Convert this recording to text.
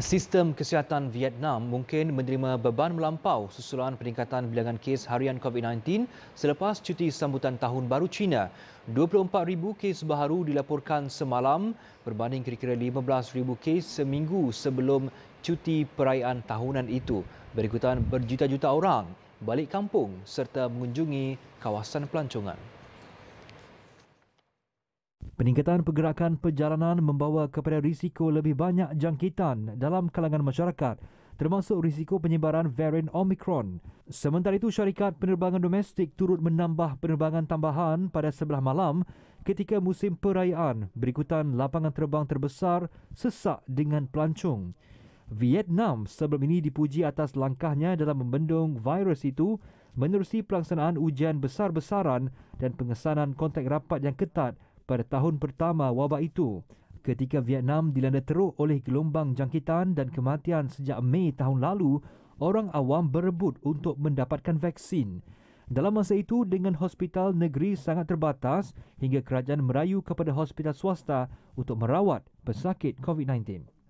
Sistem kesihatan Vietnam mungkin menerima beban melampau susulan peningkatan bilangan kes harian COVID-19 selepas cuti sambutan tahun baru China. 24,000 kes baru dilaporkan semalam berbanding kira-kira 15,000 kes seminggu sebelum cuti perayaan tahunan itu. Berikutan berjuta-juta orang balik kampung serta mengunjungi kawasan pelancongan. Peningkatan pergerakan perjalanan membawa kepada risiko lebih banyak jangkitan dalam kalangan masyarakat termasuk risiko penyebaran varian Omicron. Sementara itu, syarikat penerbangan domestik turut menambah penerbangan tambahan pada sebelah malam ketika musim perayaan berikutan lapangan terbang terbesar sesak dengan pelancong. Vietnam sebelum ini dipuji atas langkahnya dalam membendung virus itu menerusi pelaksanaan ujian besar-besaran dan pengesanan kontak rapat yang ketat pada tahun pertama wabak itu ketika Vietnam dilanda teruk oleh gelombang jangkitan dan kematian sejak Mei tahun lalu orang awam berebut untuk mendapatkan vaksin dalam masa itu dengan hospital negeri sangat terbatas hingga kerajaan merayu kepada hospital swasta untuk merawat pesakit COVID-19